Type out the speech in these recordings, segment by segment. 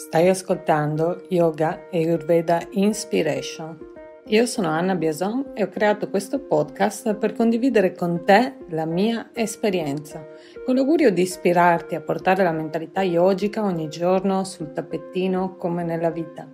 Stai ascoltando Yoga e Ayurveda Inspiration. Io sono Anna Biason e ho creato questo podcast per condividere con te la mia esperienza, con l'augurio di ispirarti a portare la mentalità yogica ogni giorno sul tappettino come nella vita.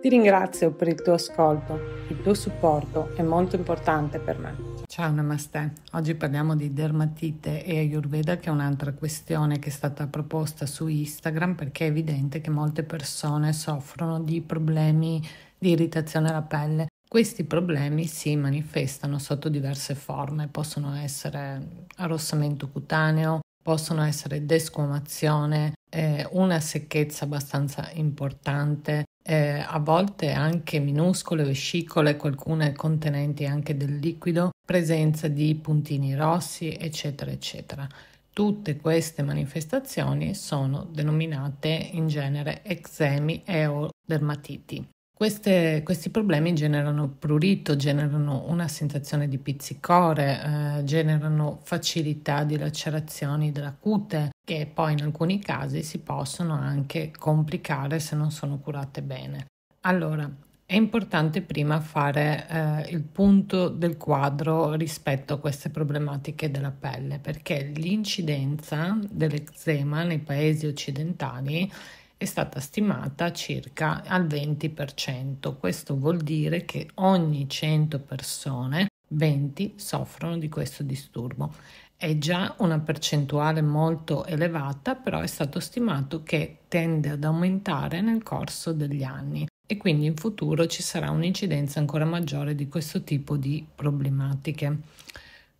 Ti ringrazio per il tuo ascolto, il tuo supporto è molto importante per me. Ciao Namaste, oggi parliamo di dermatite e Ayurveda che è un'altra questione che è stata proposta su Instagram perché è evidente che molte persone soffrono di problemi di irritazione alla pelle. Questi problemi si manifestano sotto diverse forme, possono essere arrossamento cutaneo, possono essere desquamazione, eh, una secchezza abbastanza importante, eh, a volte anche minuscole vescicole, alcune contenenti anche del liquido, presenza di puntini rossi, eccetera, eccetera. Tutte queste manifestazioni sono denominate in genere eczemi e o dermatiti. Queste, questi problemi generano prurito, generano una sensazione di pizzicore, eh, generano facilità di lacerazioni della cute, che poi in alcuni casi si possono anche complicare se non sono curate bene. Allora, è importante prima fare eh, il punto del quadro rispetto a queste problematiche della pelle, perché l'incidenza dell'eczema nei paesi occidentali è stata stimata circa al 20%. Questo vuol dire che ogni 100 persone 20 soffrono di questo disturbo è già una percentuale molto elevata, però è stato stimato che tende ad aumentare nel corso degli anni e quindi in futuro ci sarà un'incidenza ancora maggiore di questo tipo di problematiche.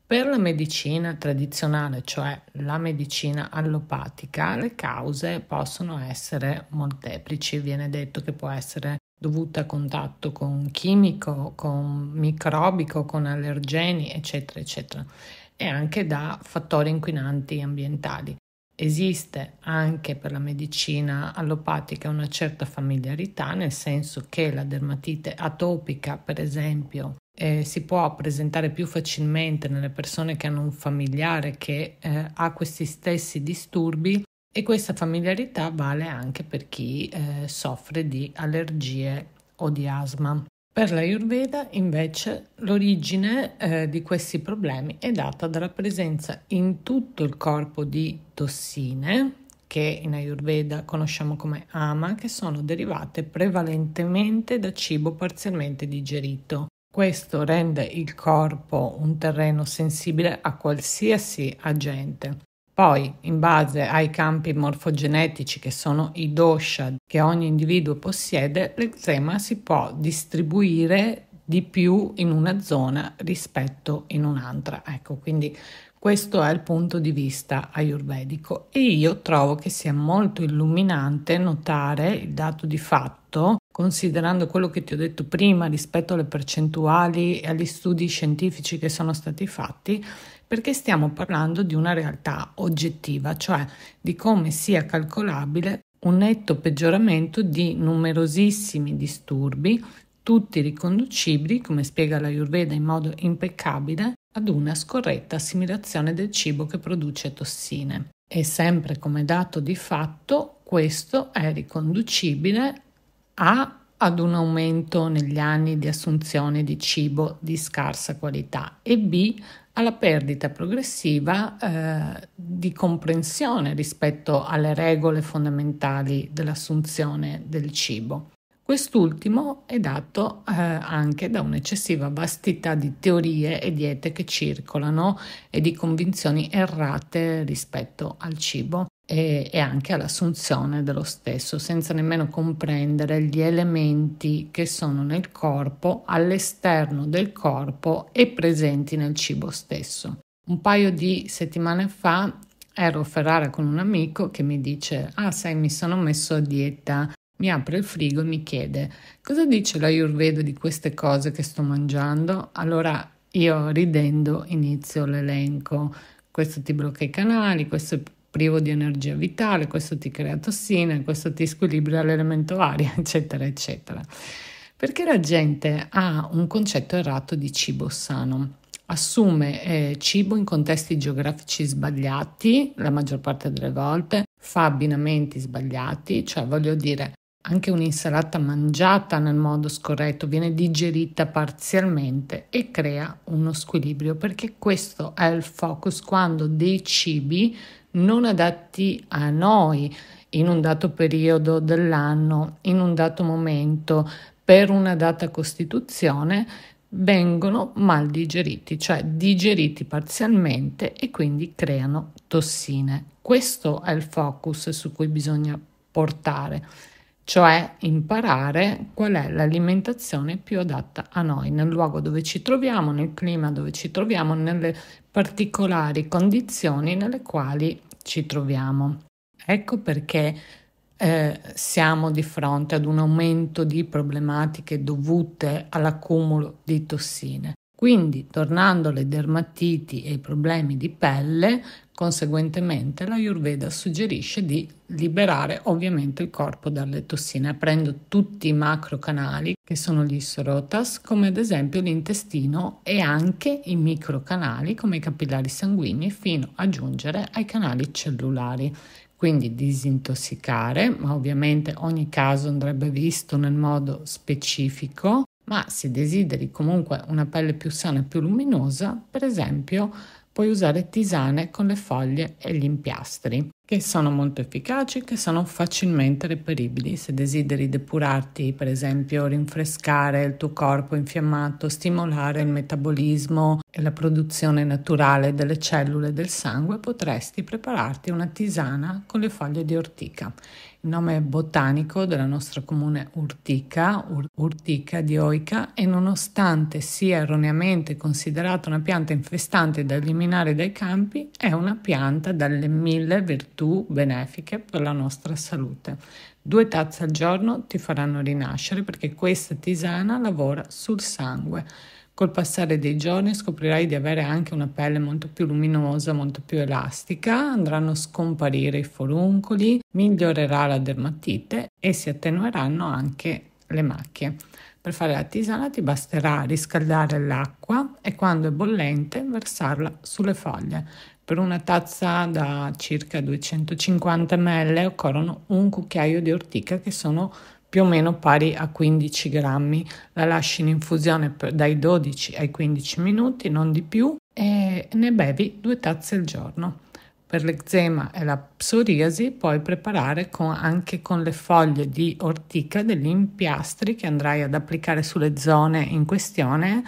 Per la medicina tradizionale, cioè la medicina allopatica, le cause possono essere molteplici. Viene detto che può essere dovuta a contatto con chimico, con microbico, con allergeni, eccetera, eccetera e anche da fattori inquinanti ambientali. Esiste anche per la medicina allopatica una certa familiarità, nel senso che la dermatite atopica, per esempio, eh, si può presentare più facilmente nelle persone che hanno un familiare che eh, ha questi stessi disturbi e questa familiarità vale anche per chi eh, soffre di allergie o di asma. Per l'Ayurveda invece l'origine eh, di questi problemi è data dalla presenza in tutto il corpo di tossine che in Ayurveda conosciamo come ama, che sono derivate prevalentemente da cibo parzialmente digerito. Questo rende il corpo un terreno sensibile a qualsiasi agente, poi, in base ai campi morfogenetici che sono i dosha che ogni individuo possiede, l'eczema si può distribuire di più in una zona rispetto in un'altra. Ecco, quindi questo è il punto di vista ayurvedico e io trovo che sia molto illuminante notare il dato di fatto, considerando quello che ti ho detto prima rispetto alle percentuali e agli studi scientifici che sono stati fatti, perché stiamo parlando di una realtà oggettiva, cioè di come sia calcolabile un netto peggioramento di numerosissimi disturbi, tutti riconducibili, come spiega la Ayurveda in modo impeccabile, ad una scorretta assimilazione del cibo che produce tossine. E sempre come dato di fatto, questo è riconducibile a ad un aumento negli anni di assunzione di cibo di scarsa qualità e B alla perdita progressiva eh, di comprensione rispetto alle regole fondamentali dell'assunzione del cibo. Quest'ultimo è dato eh, anche da un'eccessiva vastità di teorie e diete che circolano e di convinzioni errate rispetto al cibo e, e anche all'assunzione dello stesso, senza nemmeno comprendere gli elementi che sono nel corpo, all'esterno del corpo e presenti nel cibo stesso. Un paio di settimane fa ero a Ferrara con un amico che mi dice: Ah, sai, mi sono messo a dieta. Mi apre il frigo e mi chiede: Cosa dice l'Ayurveda di queste cose che sto mangiando? Allora io ridendo inizio l'elenco. Questo ti blocca i canali, questo privo di energia vitale, questo ti crea tossine, questo ti squilibra l'elemento aria, eccetera, eccetera. Perché la gente ha un concetto errato di cibo sano assume eh, cibo in contesti geografici sbagliati la maggior parte delle volte, fa abbinamenti sbagliati, cioè voglio dire anche un'insalata mangiata nel modo scorretto viene digerita parzialmente e crea uno squilibrio perché questo è il focus quando dei cibi non adatti a noi in un dato periodo dell'anno, in un dato momento, per una data costituzione, vengono mal digeriti, cioè digeriti parzialmente e quindi creano tossine. Questo è il focus su cui bisogna portare, cioè imparare qual è l'alimentazione più adatta a noi, nel luogo dove ci troviamo, nel clima dove ci troviamo, nelle particolari condizioni nelle quali ci troviamo. Ecco perché eh, siamo di fronte ad un aumento di problematiche dovute all'accumulo di tossine. Quindi, tornando alle dermatiti e ai problemi di pelle, Conseguentemente, la l'Ayurveda suggerisce di liberare ovviamente il corpo dalle tossine, aprendo tutti i macrocanali che sono gli srotas, come ad esempio l'intestino, e anche i microcanali come i capillari sanguigni, fino a giungere ai canali cellulari. Quindi disintossicare, ma ovviamente ogni caso andrebbe visto nel modo specifico, ma se desideri comunque una pelle più sana e più luminosa, per esempio Puoi usare tisane con le foglie e gli impiastri che sono molto efficaci, che sono facilmente reperibili. Se desideri depurarti, per esempio rinfrescare il tuo corpo infiammato, stimolare il metabolismo e la produzione naturale delle cellule del sangue, potresti prepararti una tisana con le foglie di ortica. Il nome botanico della nostra comune urtica, ur- urtica dioica, e nonostante sia erroneamente considerata una pianta infestante da eliminare dai campi, è una pianta dalle mille virtù virtù benefiche per la nostra salute. Due tazze al giorno ti faranno rinascere perché questa tisana lavora sul sangue. Col passare dei giorni scoprirai di avere anche una pelle molto più luminosa, molto più elastica, andranno a scomparire i foruncoli, migliorerà la dermatite e si attenueranno anche le macchie. Per fare la tisana ti basterà riscaldare l'acqua e quando è bollente versarla sulle foglie. Per una tazza da circa 250 ml occorrono un cucchiaio di ortica che sono più o meno pari a 15 grammi. La lasci in infusione per, dai 12 ai 15 minuti, non di più, e ne bevi due tazze al giorno. Per l'eczema e la psoriasi puoi preparare con, anche con le foglie di ortica degli impiastri che andrai ad applicare sulle zone in questione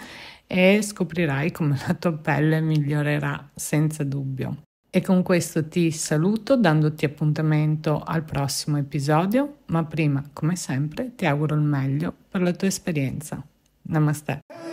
e scoprirai come la tua pelle migliorerà senza dubbio. E con questo ti saluto dandoti appuntamento al prossimo episodio, ma prima, come sempre, ti auguro il meglio per la tua esperienza. Namaste.